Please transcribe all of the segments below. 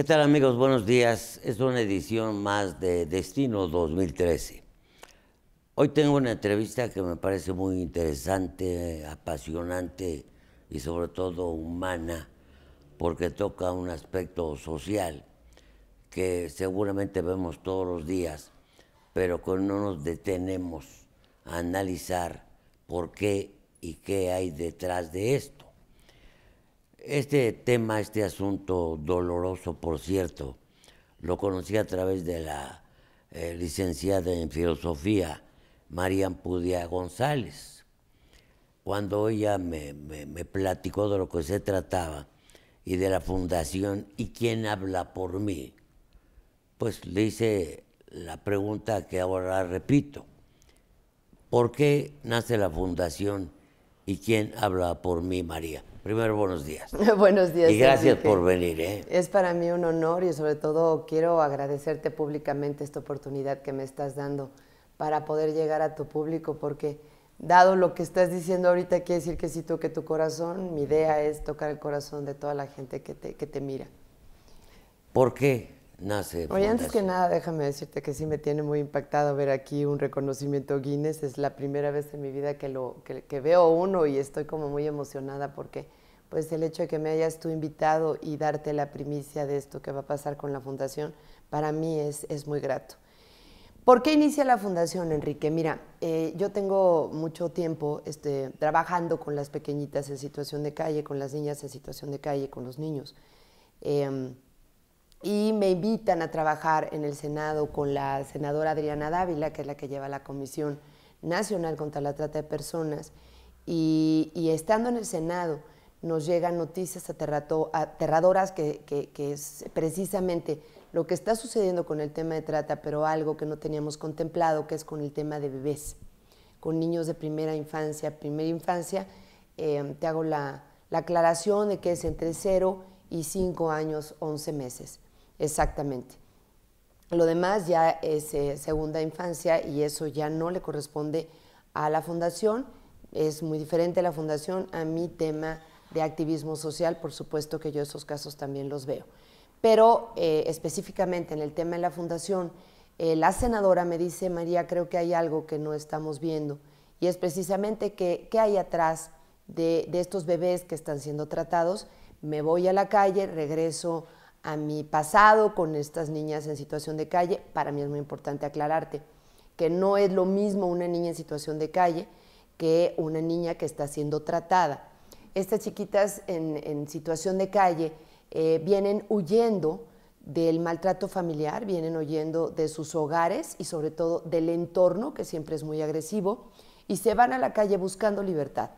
¿Qué tal amigos? Buenos días. Es una edición más de Destino 2013. Hoy tengo una entrevista que me parece muy interesante, apasionante y sobre todo humana, porque toca un aspecto social que seguramente vemos todos los días, pero que no nos detenemos a analizar por qué y qué hay detrás de esto. Este tema, este asunto doloroso, por cierto, lo conocí a través de la eh, licenciada en filosofía, María Pudia González. Cuando ella me, me platicó de lo que se trataba y de la fundación y quién habla por mí, pues le hice la pregunta que ahora repito. ¿Por qué nace la fundación y quién habla por mí, María? Primero, buenos días. buenos días. Y gracias por venir. ¿eh? Es para mí un honor y sobre todo quiero agradecerte públicamente esta oportunidad que me estás dando para poder llegar a tu público porque dado lo que estás diciendo ahorita quiere decir que sí toque tu corazón. Mi idea es tocar el corazón de toda la gente que te, que te mira. ¿Por qué? nace. Oye, antes que nada, déjame decirte que sí me tiene muy impactado ver aquí un reconocimiento Guinness. Es la primera vez en mi vida que, lo, que, veo uno y estoy como muy emocionada porque pues el hecho de que me hayas tú invitado y darte la primicia de esto que va a pasar con la fundación, para mí es, es muy grato. ¿Por qué inicia la fundación, Enrique? Mira, eh, yo tengo mucho tiempo este, trabajando con las pequeñitas en situación de calle, con las niñas en situación de calle, con los niños. Em, y me invitan a trabajar en el Senado con la senadora Adriana Dávila, que es la que lleva la Comisión Nacional contra la Trata de Personas, y, estando en el Senado nos llegan noticias aterradoras que, es precisamente lo que está sucediendo con el tema de trata, pero algo que no teníamos contemplado, que es con el tema de bebés, con niños de primera infancia. Primera infancia, eh, te hago la, la aclaración de que es entre 0 y 5 años, 11 meses. Exactamente. Lo demás ya es eh, segunda infancia y eso ya no le corresponde a la fundación. Es muy diferente la fundación a mi tema de activismo social. Por supuesto que yo esos casos también los veo. Pero eh, específicamente en el tema de la fundación, eh, la senadora me dice, María, creo que hay algo que no estamos viendo. Y es precisamente que, qué hay atrás de, de estos bebés que están siendo tratados. Me voy a la calle, regreso a mi pasado con estas niñas en situación de calle, para mí es muy importante aclararte que no es lo mismo una niña en situación de calle que una niña que está siendo tratada. Estas chiquitas en, situación de calle eh, vienen huyendo del maltrato familiar, vienen huyendo de sus hogares y sobre todo del entorno, que siempre es muy agresivo, y se van a la calle buscando libertad.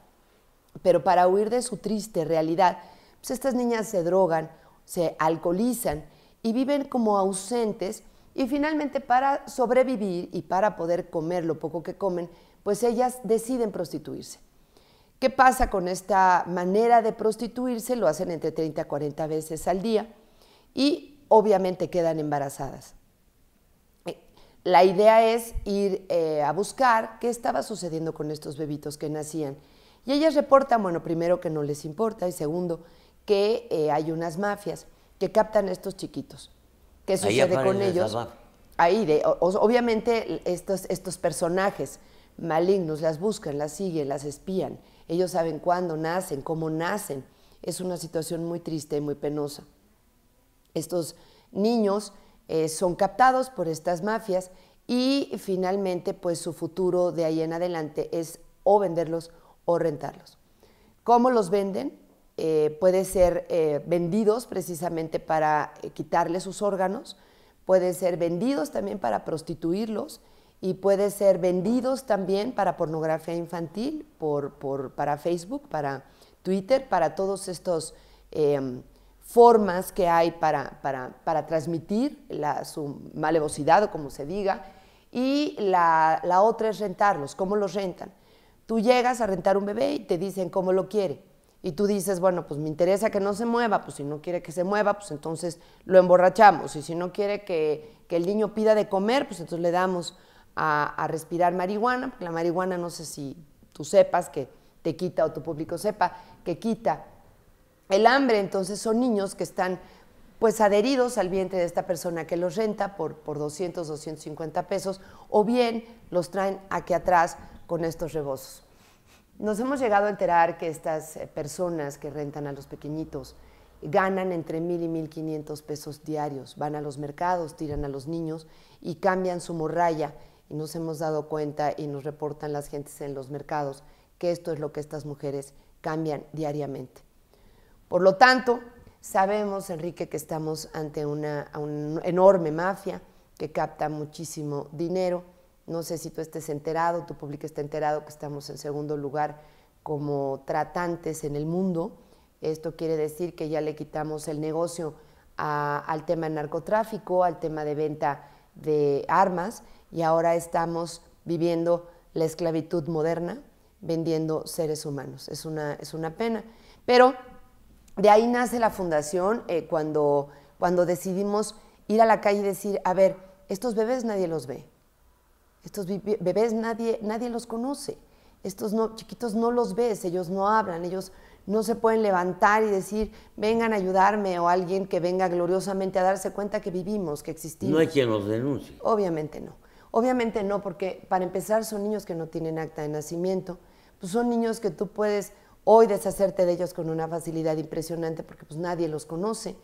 Pero para huir de su triste realidad, pues estas niñas se drogan, se alcoholizan y viven como ausentes y finalmente para sobrevivir y para poder comer lo poco que comen, pues ellas deciden prostituirse. ¿Qué pasa con esta manera de prostituirse? Lo hacen entre 30 a 40 veces al día y obviamente quedan embarazadas. Eh, la idea es ir eh, a buscar qué estaba sucediendo con estos bebitos que nacían. Y ellas reportan, bueno, primero que no les importa y segundo que eh, hay unas mafias que captan a estos chiquitos. ¿Qué sucede con ellos? Ahí, obviamente, estos, estos personajes malignos las buscan, las siguen, las espían. Ellos saben cuándo nacen, cómo nacen. Es una situación muy triste y muy penosa. Estos niños eh, son captados por estas mafias y finalmente pues su futuro de ahí en adelante es o venderlos o rentarlos. ¿Cómo los venden? Eh, puede ser eh, vendidos precisamente para eh, quitarle sus órganos, pueden ser vendidos también para prostituirlos y puede ser vendidos también para pornografía infantil, para Facebook, para Twitter, para todas estas em, formas que hay para, transmitir su malevosidad o como se diga. Y la, la otra es rentarlos, cómo los rentan. Tú llegas a rentar un bebé y te dicen cómo lo quiere y tú dices, bueno, pues me interesa que no se mueva, pues si no quiere que se mueva, pues entonces lo emborrachamos, y si no quiere que, el niño pida de comer, pues entonces le damos a, respirar marihuana, porque la marihuana no sé si tú sepas que te quita o tu público sepa que quita el hambre, entonces son niños que están pues adheridos al vientre de esta persona que los renta por, por 200, 250 pesos, o bien los traen aquí atrás con estos rebozos. Nos hemos llegado a enterar que estas eh, personas que rentan a los pequeñitos ganan entre mil y mil quinientos pesos diarios, van a los mercados, tiran a los niños y cambian su morralla. Y nos hemos dado cuenta y nos reportan las gentes en los mercados que esto es lo que estas mujeres cambian diariamente. Por lo tanto, sabemos, Enrique, que estamos ante una enorme mafia que capta muchísimo dinero no sé si tú estés enterado, tu público está enterado que estamos en segundo lugar como tratantes en el mundo. Esto quiere decir que ya le quitamos el negocio al tema de narcotráfico, al tema de venta de armas y ahora estamos viviendo la esclavitud moderna vendiendo seres humanos. Es una, es una pena. Pero de ahí nace la fundación eh, cuando, cuando decidimos ir a la calle y decir, a ver, estos bebés nadie los ve. Estos bebés nadie, nadie los conoce. Estos no, chiquitos no los ves, ellos no hablan, ellos no se pueden levantar y decir, vengan a ayudarme o alguien que venga gloriosamente a darse cuenta que vivimos, que existimos. No hay quien los denuncie. Obviamente no. Obviamente no, porque para empezar son niños que no tienen acta de nacimiento, pues son niños que tú puedes hoy deshacerte de ellos con una facilidad impresionante porque pues nadie los conoce.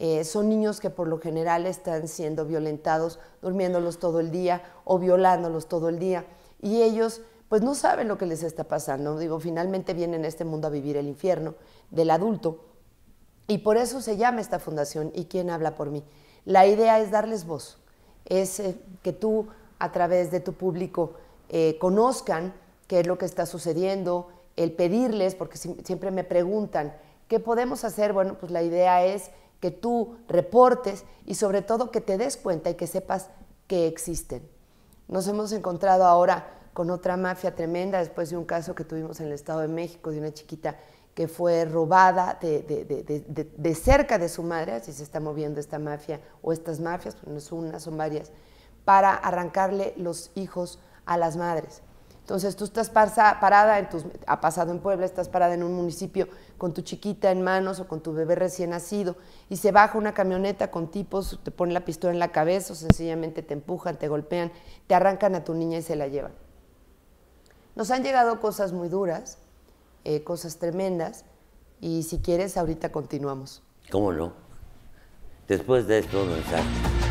Eh, son niños que por lo general están siendo violentados, durmiéndolos todo el día o violándolos todo el día. Y ellos pues no saben lo que les está pasando. Digo, finalmente vienen a este mundo a vivir el infierno del adulto. Y por eso se llama esta fundación y quién habla por mí. La idea es darles voz, es eh, que tú a través de tu público eh, conozcan qué es lo que está sucediendo, el pedirles, porque siempre me preguntan, ¿qué podemos hacer? Bueno, pues la idea es que tú reportes y sobre todo que te des cuenta y que sepas que existen. Nos hemos encontrado ahora con otra mafia tremenda después de un caso que tuvimos en el Estado de México de una chiquita que fue robada de, cerca de su madre, así se está moviendo esta mafia o estas mafias, no es una, son varias, para arrancarle los hijos a las madres. Entonces tú estás parada, en tus, ha pasado en Puebla, estás parada en un municipio con tu chiquita en manos o con tu bebé recién nacido y se baja una camioneta con tipos, te ponen la pistola en la cabeza o sencillamente te empujan, te golpean, te arrancan a tu niña y se la llevan. Nos han llegado cosas muy duras, eh, cosas tremendas y si quieres ahorita continuamos. ¿Cómo no? Después de esto, no mensaje.